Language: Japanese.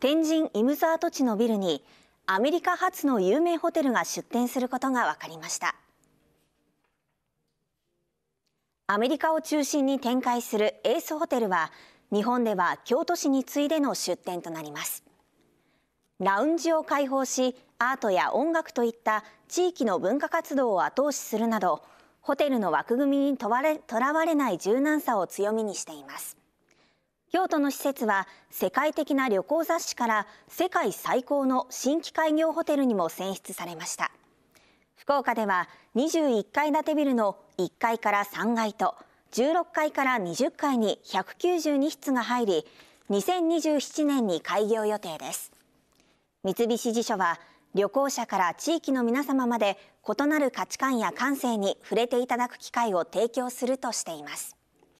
天神イムザー跡地のビルにアメリカ発の有名ホテルが出店することが分かりましたアメリカを中心に展開するエースホテルは日本では京都市に次いでの出店となりますラウンジを開放しアートや音楽といった地域の文化活動を後押しするなどホテルの枠組みにとらわれない柔軟さを強みにしています京都の施設は世界的な旅行雑誌から世界最高の新規開業ホテルにも選出されました福岡では21階建てビルの1階から3階と16階から20階に192室が入り2027年に開業予定です三菱地所は旅行者から地域の皆様まで異なる価値観や感性に触れていただく機会を提供するとしています